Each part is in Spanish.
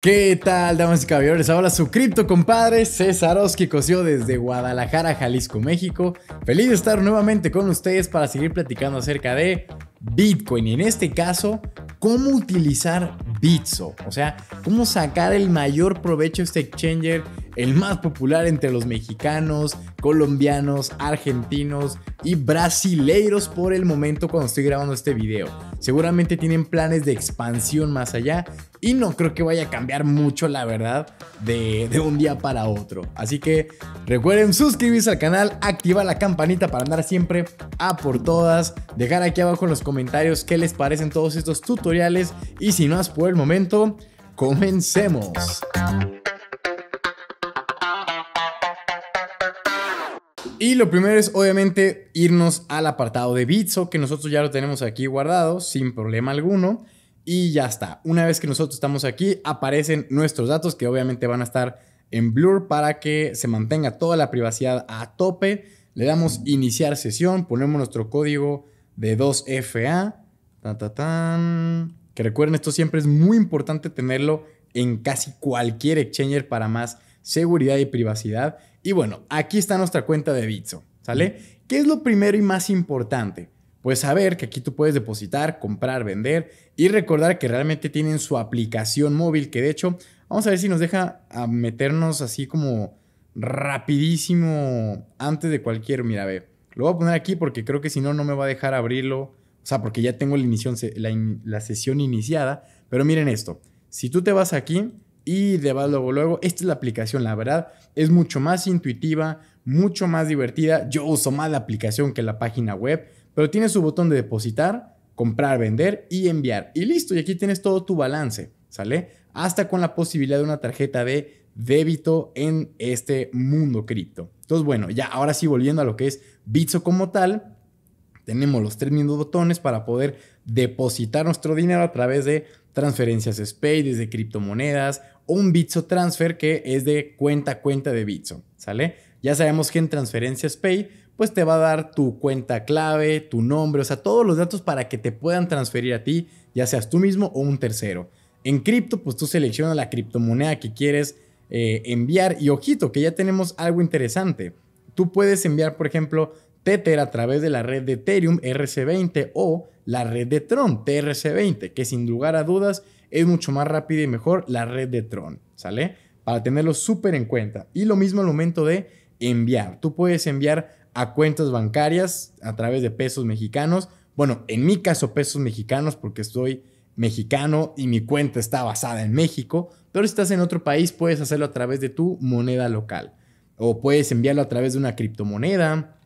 ¿Qué tal, damas y caballeros? Ahora su cripto compadre César Coció desde Guadalajara, Jalisco, México. Feliz de estar nuevamente con ustedes para seguir platicando acerca de Bitcoin y en este caso, cómo utilizar o sea, cómo sacar el mayor provecho a este exchanger, el más popular entre los mexicanos, colombianos, argentinos y brasileiros por el momento cuando estoy grabando este video. Seguramente tienen planes de expansión más allá y no creo que vaya a cambiar mucho, la verdad, de, de un día para otro. Así que recuerden suscribirse al canal, activar la campanita para andar siempre a por todas, dejar aquí abajo en los comentarios qué les parecen todos estos tutoriales y si no has puesto el momento, comencemos. Y lo primero es obviamente irnos al apartado de Bitso, que nosotros ya lo tenemos aquí guardado sin problema alguno. Y ya está. Una vez que nosotros estamos aquí, aparecen nuestros datos que obviamente van a estar en Blur para que se mantenga toda la privacidad a tope. Le damos iniciar sesión, ponemos nuestro código de 2FA. Que recuerden, esto siempre es muy importante tenerlo en casi cualquier exchanger para más seguridad y privacidad. Y bueno, aquí está nuestra cuenta de Bitso, ¿sale? ¿Qué es lo primero y más importante? Pues saber que aquí tú puedes depositar, comprar, vender y recordar que realmente tienen su aplicación móvil, que de hecho, vamos a ver si nos deja a meternos así como rapidísimo antes de cualquier, mira, ve, lo voy a poner aquí porque creo que si no, no me va a dejar abrirlo sea, porque ya tengo la, la, sesión iniciada. Pero miren esto. Si tú te vas aquí y te vas luego, luego, esta es la aplicación, la verdad. Es mucho más intuitiva, mucho más divertida. Yo uso más la aplicación que la página web. Pero tiene su botón de depositar, comprar, vender y enviar. Y listo, y aquí tienes todo tu balance, ¿sale? Hasta con la posibilidad de una tarjeta de débito en este mundo cripto. Entonces, bueno, ya ahora sí volviendo a lo que es Bitso como tal, tenemos los tres mismos botones para poder depositar nuestro dinero a través de transferencias SPAY, desde criptomonedas o un Bitso Transfer que es de cuenta a cuenta de Bitso, ¿sale? Ya sabemos que en transferencias Pay, pues te va a dar tu cuenta clave, tu nombre, o sea, todos los datos para que te puedan transferir a ti, ya seas tú mismo o un tercero. En cripto, pues tú seleccionas la criptomoneda que quieres eh, enviar y ojito, que ya tenemos algo interesante. Tú puedes enviar, por ejemplo, Tether a través de la red de Ethereum RC20 o la red de Tron TRC20, que sin lugar a dudas es mucho más rápida y mejor la red de Tron, ¿sale? Para tenerlo súper en cuenta. Y lo mismo al momento de enviar. Tú puedes enviar a cuentas bancarias a través de pesos mexicanos. Bueno, en mi caso pesos mexicanos porque estoy mexicano y mi cuenta está basada en México, pero si estás en otro país puedes hacerlo a través de tu moneda local o puedes enviarlo a través de una criptomoneda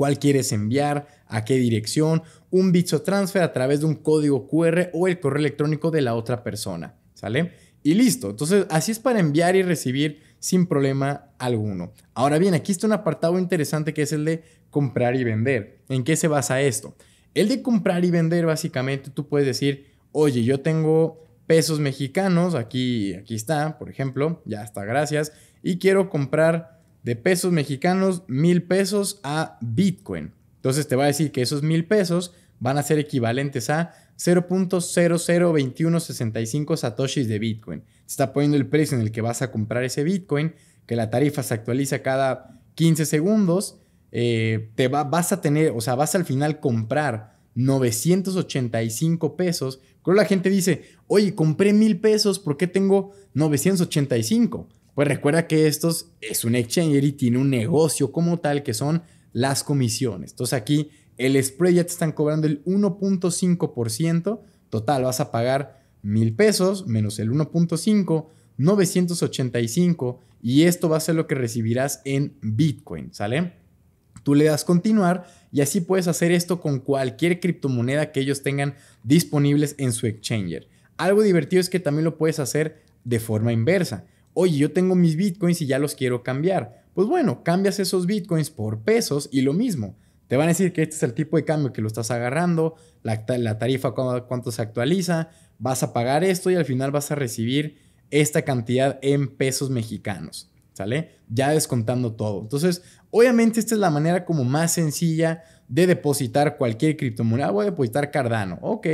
cuál quieres enviar, a qué dirección, un bicho Transfer a través de un código QR o el correo electrónico de la otra persona, ¿sale? Y listo, entonces así es para enviar y recibir sin problema alguno. Ahora bien, aquí está un apartado interesante que es el de comprar y vender. ¿En qué se basa esto? El de comprar y vender básicamente tú puedes decir, oye, yo tengo pesos mexicanos, aquí, aquí está, por ejemplo, ya está, gracias, y quiero comprar de pesos mexicanos, mil pesos a Bitcoin. Entonces te va a decir que esos mil pesos van a ser equivalentes a 0.002165 satoshis de Bitcoin. Se está poniendo el precio en el que vas a comprar ese Bitcoin, que la tarifa se actualiza cada 15 segundos. Eh, te va, vas a tener, o sea, vas al final comprar 985 pesos. Pero la gente dice, oye, compré mil pesos, ¿por qué tengo 985? Pues recuerda que estos es un exchanger y tiene un negocio como tal que son las comisiones. Entonces aquí el spread ya te están cobrando el 1.5%. Total, vas a pagar mil pesos menos el 1.5, 985 y esto va a ser lo que recibirás en Bitcoin, ¿sale? Tú le das continuar y así puedes hacer esto con cualquier criptomoneda que ellos tengan disponibles en su exchanger. Algo divertido es que también lo puedes hacer de forma inversa oye, yo tengo mis bitcoins y ya los quiero cambiar. Pues bueno, cambias esos bitcoins por pesos y lo mismo. Te van a decir que este es el tipo de cambio que lo estás agarrando, la, tarifa cuánto se actualiza, vas a pagar esto y al final vas a recibir esta cantidad en pesos mexicanos. ¿Sale? Ya descontando todo. Entonces, obviamente esta es la manera como más sencilla de depositar cualquier criptomoneda. Voy a depositar Cardano. Ok,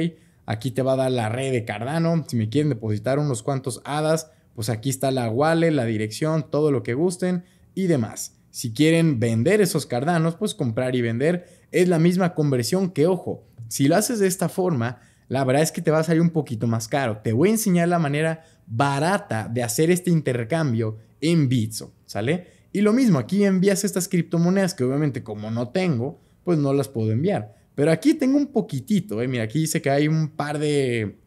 aquí te va a dar la red de Cardano. Si me quieren depositar unos cuantos hadas, pues aquí está la wallet, la dirección, todo lo que gusten y demás. Si quieren vender esos cardanos, pues comprar y vender es la misma conversión que, ojo, si lo haces de esta forma, la verdad es que te va a salir un poquito más caro. Te voy a enseñar la manera barata de hacer este intercambio en Bitso, ¿sale? Y lo mismo, aquí envías estas criptomonedas que obviamente como no tengo, pues no las puedo enviar. Pero aquí tengo un poquitito, ¿eh? mira, aquí dice que hay un par de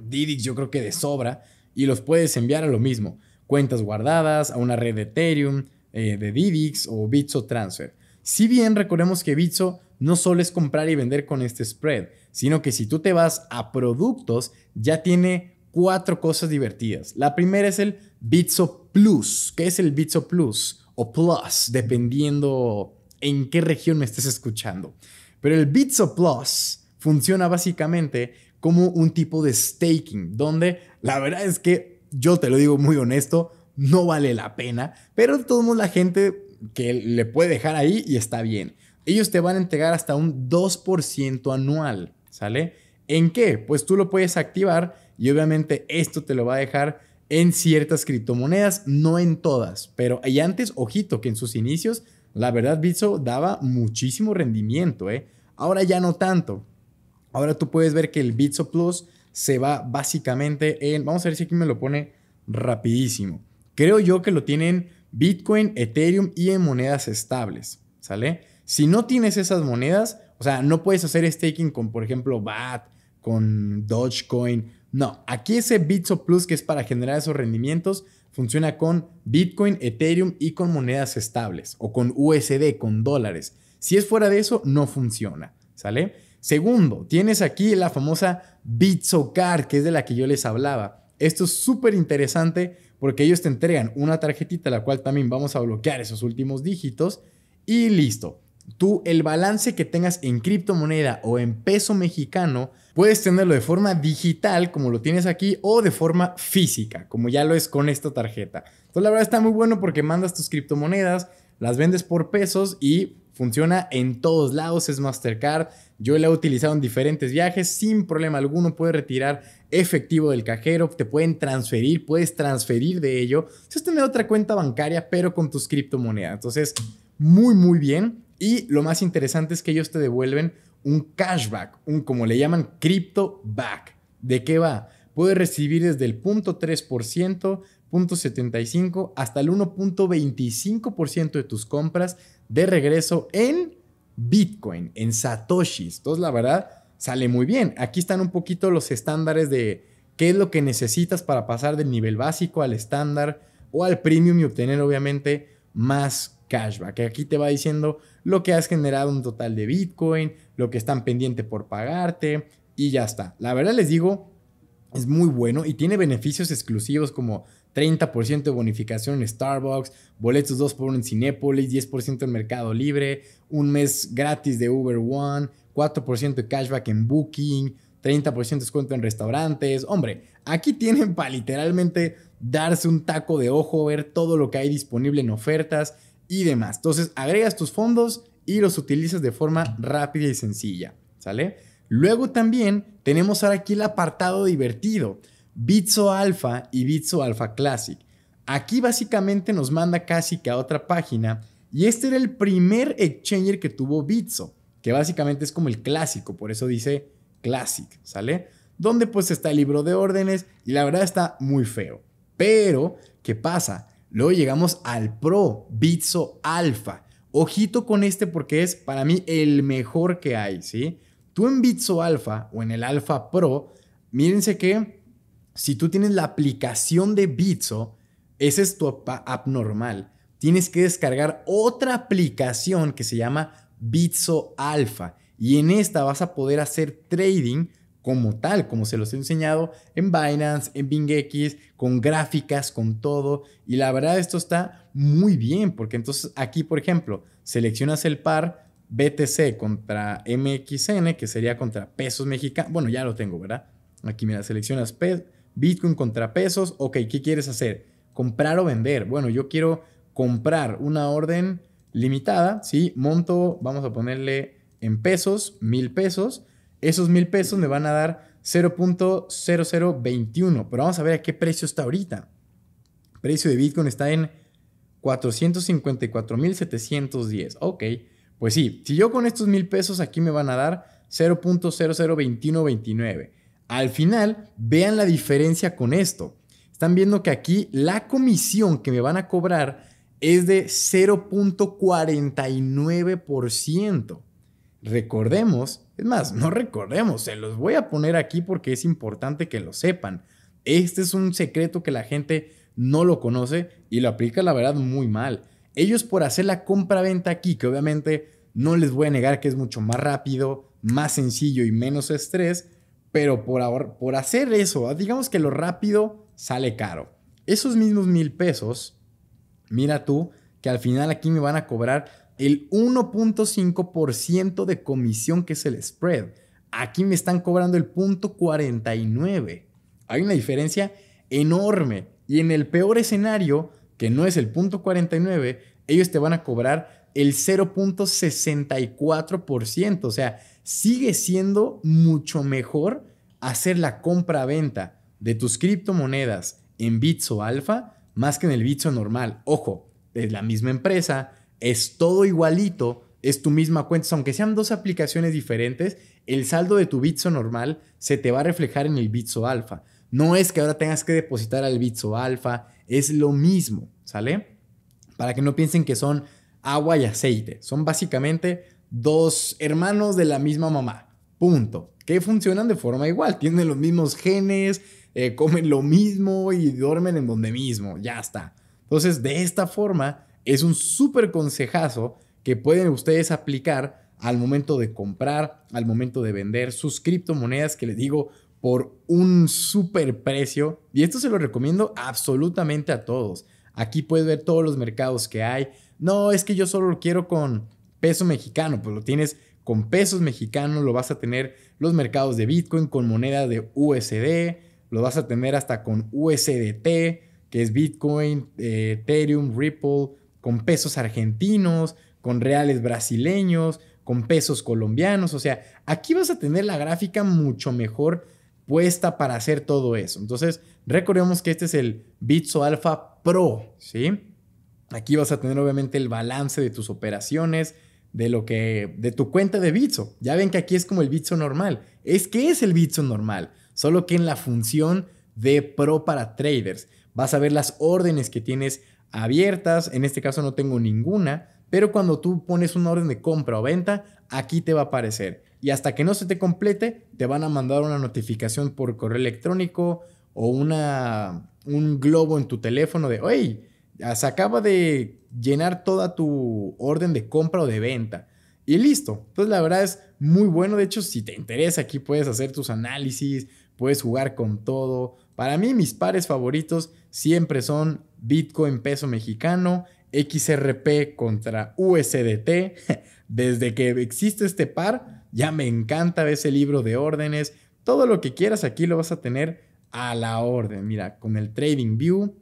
DIDIX, yo creo que de sobra y los puedes enviar a lo mismo, cuentas guardadas, a una red de Ethereum, eh, de DivX o Bitso Transfer. Si bien recordemos que Bitso no solo es comprar y vender con este spread, sino que si tú te vas a productos, ya tiene cuatro cosas divertidas. La primera es el Bitso Plus. que es el Bitso Plus? O Plus, dependiendo en qué región me estés escuchando. Pero el Bitso Plus funciona básicamente como un tipo de staking, donde la verdad es que yo te lo digo muy honesto, no vale la pena, pero de todos la gente que le puede dejar ahí y está bien. Ellos te van a entregar hasta un 2% anual, ¿sale? ¿En qué? Pues tú lo puedes activar y obviamente esto te lo va a dejar en ciertas criptomonedas, no en todas, pero y antes, ojito, que en sus inicios, la verdad, Bitso daba muchísimo rendimiento, ¿eh? Ahora ya no tanto, Ahora tú puedes ver que el Bitso Plus se va básicamente en... Vamos a ver si aquí me lo pone rapidísimo. Creo yo que lo tienen Bitcoin, Ethereum y en monedas estables, ¿sale? Si no tienes esas monedas, o sea, no puedes hacer staking con, por ejemplo, BAT, con Dogecoin. No, aquí ese Bitso Plus que es para generar esos rendimientos funciona con Bitcoin, Ethereum y con monedas estables o con USD, con dólares. Si es fuera de eso, no funciona, ¿sale? Segundo, tienes aquí la famosa Card que es de la que yo les hablaba. Esto es súper interesante porque ellos te entregan una tarjetita, la cual también vamos a bloquear esos últimos dígitos y listo. Tú el balance que tengas en criptomoneda o en peso mexicano, puedes tenerlo de forma digital como lo tienes aquí o de forma física, como ya lo es con esta tarjeta. Entonces la verdad está muy bueno porque mandas tus criptomonedas, las vendes por pesos y Funciona en todos lados, es Mastercard. Yo la he utilizado en diferentes viajes sin problema alguno. Puedes retirar efectivo del cajero, te pueden transferir, puedes transferir de ello. Es tener otra cuenta bancaria, pero con tus criptomonedas. Entonces, muy, muy bien. Y lo más interesante es que ellos te devuelven un cashback, un como le llaman crypto back. ¿De qué va? Puedes recibir desde el 0.3% 0.75 hasta el 1.25% de tus compras de regreso en Bitcoin, en Satoshis. Entonces, la verdad, sale muy bien. Aquí están un poquito los estándares de qué es lo que necesitas para pasar del nivel básico al estándar o al premium y obtener obviamente más cashback. Aquí te va diciendo lo que has generado un total de Bitcoin, lo que están pendiente por pagarte y ya está. La verdad les digo, es muy bueno y tiene beneficios exclusivos como 30% de bonificación en Starbucks, boletos 2 por 1 en Cinépolis, 10% en Mercado Libre, un mes gratis de Uber One, 4% de cashback en Booking, 30% de descuento en restaurantes. Hombre, aquí tienen para literalmente darse un taco de ojo, ver todo lo que hay disponible en ofertas y demás. Entonces, agregas tus fondos y los utilizas de forma rápida y sencilla, ¿sale? Luego también tenemos ahora aquí el apartado divertido. Bitso Alpha y Bitso Alpha Classic. Aquí básicamente nos manda casi que a otra página y este era el primer exchanger que tuvo Bitso, que básicamente es como el clásico, por eso dice Classic, ¿sale? Donde pues está el libro de órdenes y la verdad está muy feo. Pero, ¿qué pasa? Luego llegamos al Pro Bitso Alpha. Ojito con este porque es para mí el mejor que hay, ¿sí? Tú en Bitso Alpha o en el Alpha Pro, mírense que si tú tienes la aplicación de Bitso, esa es tu app normal. Tienes que descargar otra aplicación que se llama Bitso Alpha. Y en esta vas a poder hacer trading como tal, como se los he enseñado en Binance, en BingX, con gráficas, con todo. Y la verdad esto está muy bien, porque entonces aquí, por ejemplo, seleccionas el par BTC contra MXN, que sería contra pesos mexicanos. Bueno, ya lo tengo, ¿verdad? Aquí mira, seleccionas PED Bitcoin contra pesos, ok, ¿qué quieres hacer? ¿Comprar o vender? Bueno, yo quiero comprar una orden limitada, ¿sí? Monto, vamos a ponerle en pesos, mil pesos. Esos mil pesos me van a dar 0.0021, pero vamos a ver a qué precio está ahorita. precio de Bitcoin está en 454.710. Ok, pues sí, si yo con estos mil pesos aquí me van a dar 0.002129. Al final, vean la diferencia con esto. Están viendo que aquí la comisión que me van a cobrar es de 0.49%. Recordemos, es más, no recordemos, se los voy a poner aquí porque es importante que lo sepan. Este es un secreto que la gente no lo conoce y lo aplica la verdad muy mal. Ellos por hacer la compra-venta aquí, que obviamente no les voy a negar que es mucho más rápido, más sencillo y menos estrés, pero por, por hacer eso, ah, digamos que lo rápido sale caro. Esos mismos mil pesos, mira tú, que al final aquí me van a cobrar el 1.5% de comisión que es el spread. Aquí me están cobrando el .49. Hay una diferencia enorme. Y en el peor escenario, que no es el .49, ellos te van a cobrar el 0.64%. O sea, sigue siendo mucho mejor hacer la compra-venta de tus criptomonedas en Bitso Alpha más que en el Bitso normal. Ojo, es la misma empresa, es todo igualito, es tu misma cuenta. Aunque sean dos aplicaciones diferentes, el saldo de tu Bitso normal se te va a reflejar en el Bitso Alpha. No es que ahora tengas que depositar al Bitso Alpha, es lo mismo, ¿sale? Para que no piensen que son agua y aceite. Son básicamente dos hermanos de la misma mamá. Punto. Que funcionan de forma igual. Tienen los mismos genes, eh, comen lo mismo y duermen en donde mismo. Ya está. Entonces, de esta forma, es un súper consejazo que pueden ustedes aplicar al momento de comprar, al momento de vender sus criptomonedas que les digo por un súper precio. Y esto se lo recomiendo absolutamente a todos. Aquí puedes ver todos los mercados que hay, no, es que yo solo lo quiero con peso mexicano, pues lo tienes con pesos mexicanos, lo vas a tener los mercados de Bitcoin con moneda de USD, lo vas a tener hasta con USDT, que es Bitcoin, eh, Ethereum, Ripple, con pesos argentinos, con reales brasileños, con pesos colombianos, o sea, aquí vas a tener la gráfica mucho mejor puesta para hacer todo eso. Entonces, recordemos que este es el Bitso Alpha Pro, ¿sí? Aquí vas a tener obviamente el balance de tus operaciones, de lo que de tu cuenta de Bitso. Ya ven que aquí es como el Bitso normal. Es que es el Bitso normal, solo que en la función de pro para traders. Vas a ver las órdenes que tienes abiertas, en este caso no tengo ninguna, pero cuando tú pones una orden de compra o venta, aquí te va a aparecer. Y hasta que no se te complete, te van a mandar una notificación por correo electrónico o una, un globo en tu teléfono de, oye, se acaba de llenar toda tu orden de compra o de venta. Y listo. Entonces la verdad es muy bueno. De hecho, si te interesa, aquí puedes hacer tus análisis, puedes jugar con todo. Para mí mis pares favoritos siempre son Bitcoin peso mexicano, XRP contra USDT. Desde que existe este par, ya me encanta ese libro de órdenes. Todo lo que quieras aquí lo vas a tener a la orden. Mira, con el Trading View,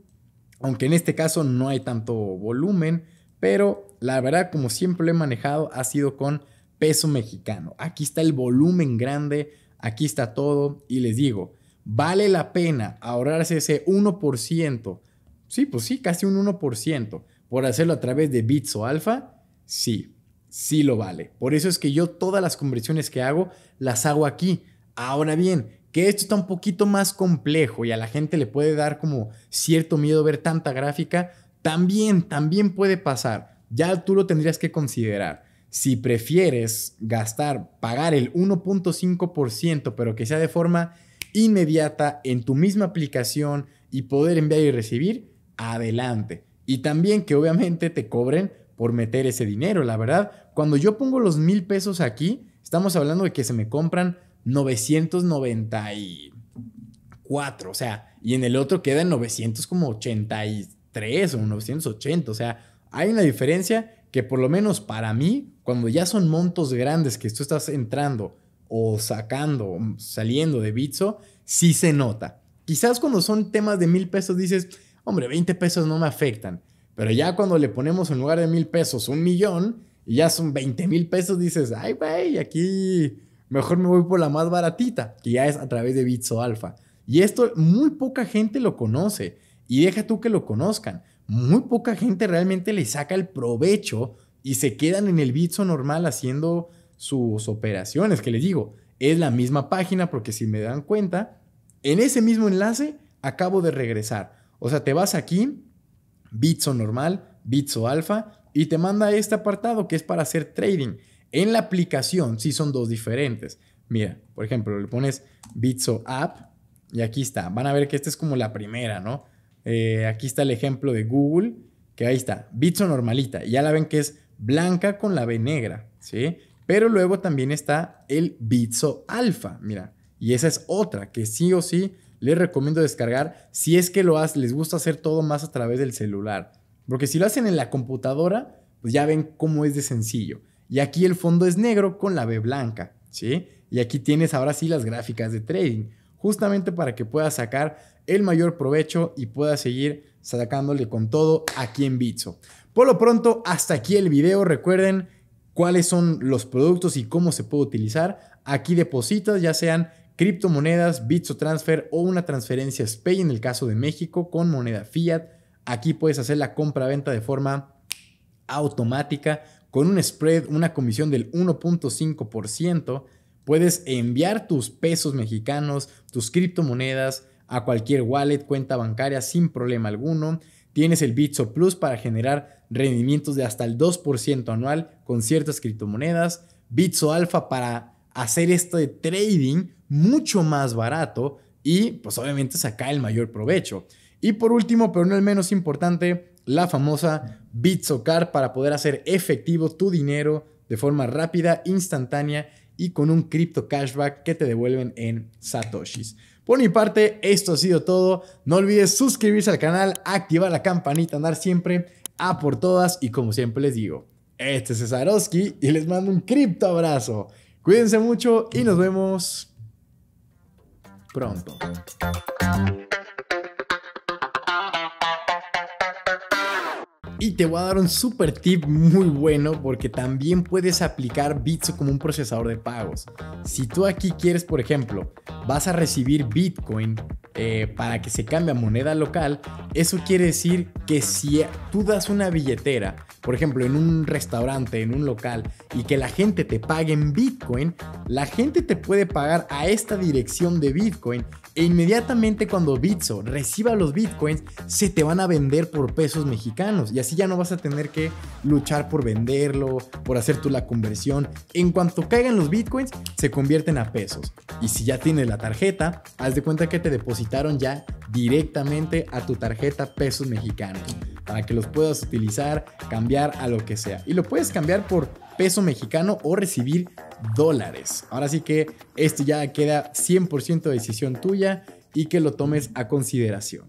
aunque en este caso no hay tanto volumen, pero la verdad como siempre lo he manejado ha sido con peso mexicano. Aquí está el volumen grande, aquí está todo y les digo, vale la pena ahorrarse ese 1%, sí, pues sí, casi un 1%, por hacerlo a través de bits o alfa, sí, sí lo vale. Por eso es que yo todas las conversiones que hago las hago aquí. Ahora bien, que esto está un poquito más complejo y a la gente le puede dar como cierto miedo ver tanta gráfica, también, también puede pasar. Ya tú lo tendrías que considerar. Si prefieres gastar, pagar el 1.5%, pero que sea de forma inmediata en tu misma aplicación y poder enviar y recibir, adelante. Y también que obviamente te cobren por meter ese dinero, la verdad. Cuando yo pongo los mil pesos aquí, estamos hablando de que se me compran 994, o sea, y en el otro queda en 983 o 980, o sea, hay una diferencia que por lo menos para mí, cuando ya son montos grandes que tú estás entrando o sacando, saliendo de Bitso, sí se nota. Quizás cuando son temas de mil pesos dices, hombre, 20 pesos no me afectan. Pero ya cuando le ponemos en lugar de mil pesos un millón y ya son 20 mil pesos, dices, ay, güey, aquí Mejor me voy por la más baratita, que ya es a través de Bitso Alpha. Y esto muy poca gente lo conoce. Y deja tú que lo conozcan. Muy poca gente realmente le saca el provecho y se quedan en el Bitso normal haciendo sus operaciones, que les digo, es la misma página porque si me dan cuenta, en ese mismo enlace acabo de regresar. O sea, te vas aquí, Bitso normal, Bitso alfa, y te manda este apartado que es para hacer trading. En la aplicación sí son dos diferentes. Mira, por ejemplo, le pones Bitso App y aquí está. Van a ver que esta es como la primera, ¿no? Eh, aquí está el ejemplo de Google, que ahí está, Bitso normalita. Y ya la ven que es blanca con la B negra, ¿sí? Pero luego también está el Bitso Alpha, mira. Y esa es otra que sí o sí les recomiendo descargar si es que lo hacen, les gusta hacer todo más a través del celular. Porque si lo hacen en la computadora, pues ya ven cómo es de sencillo. Y aquí el fondo es negro con la B blanca, ¿sí? Y aquí tienes ahora sí las gráficas de trading, justamente para que puedas sacar el mayor provecho y puedas seguir sacándole con todo aquí en Bitso. Por lo pronto, hasta aquí el video. Recuerden cuáles son los productos y cómo se puede utilizar. Aquí depositas, ya sean criptomonedas, Bitso Transfer o una transferencia SPAY en el caso de México con moneda fiat. Aquí puedes hacer la compra-venta de forma automática con un spread, una comisión del 1.5%, puedes enviar tus pesos mexicanos, tus criptomonedas a cualquier wallet, cuenta bancaria sin problema alguno. Tienes el Bitso Plus para generar rendimientos de hasta el 2% anual con ciertas criptomonedas. Bitso Alpha para hacer este trading mucho más barato y pues obviamente sacar el mayor provecho. Y por último, pero no el menos importante, la famosa Bitsocar para poder hacer efectivo tu dinero de forma rápida, instantánea y con un cripto cashback que te devuelven en Satoshis. Por mi parte, esto ha sido todo. No olvides suscribirse al canal, activar la campanita, andar siempre a por todas y como siempre les digo, este es Oski y les mando un cripto abrazo. Cuídense mucho y nos vemos pronto. Y te voy a dar un super tip muy bueno porque también puedes aplicar Bitso como un procesador de pagos. Si tú aquí quieres, por ejemplo, vas a recibir Bitcoin eh, para que se cambie a moneda local, eso quiere decir que si tú das una billetera, por ejemplo, en un restaurante, en un local, y que la gente te pague en Bitcoin, la gente te puede pagar a esta dirección de Bitcoin e inmediatamente cuando Bitso reciba los Bitcoins, se te van a vender por pesos mexicanos y así ya no vas a tener que luchar por venderlo, por hacer tú la conversión. En cuanto caigan los Bitcoins, se convierten a pesos. Y si ya tienes la tarjeta, haz de cuenta que te depositan ya directamente a tu tarjeta pesos mexicanos para que los puedas utilizar, cambiar a lo que sea. Y lo puedes cambiar por peso mexicano o recibir dólares. Ahora sí que esto ya queda 100% decisión tuya y que lo tomes a consideración.